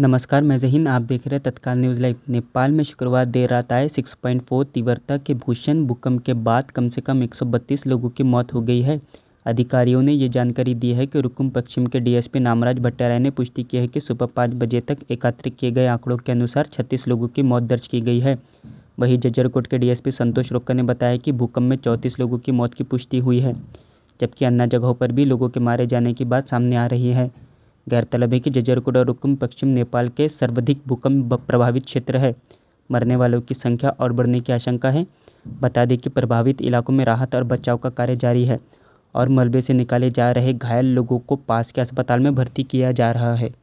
नमस्कार मैं जहीन आप देख रहे हैं तत्काल न्यूज़ लाइव नेपाल में शुक्रवार देर रात आए 6.4 तीव्रता के भूषण भूकंप के बाद कम से कम 132 लोगों की मौत हो गई है अधिकारियों ने ये जानकारी दी है कि रुकुम पश्चिम के डीएसपी नामराज भट्टाराय ने पुष्टि की है कि सुबह पाँच बजे तक एकत्र किए गए आंकड़ों के अनुसार छत्तीस लोगों की मौत दर्ज की गई है वहीं जजरकोट के डीएसपी संतोष रोक्का ने बताया कि भूकंप में चौंतीस लोगों की मौत की पुष्टि हुई है जबकि अन्य जगहों पर भी लोगों के मारे जाने की बात सामने आ रही है गौरतलब है कि जजरकोट और रुकुम पश्चिम नेपाल के सर्वाधिक भूकंप प्रभावित क्षेत्र है मरने वालों की संख्या और बढ़ने की आशंका है बता दें कि प्रभावित इलाकों में राहत और बचाव का कार्य जारी है और मलबे से निकाले जा रहे घायल लोगों को पास के अस्पताल में भर्ती किया जा रहा है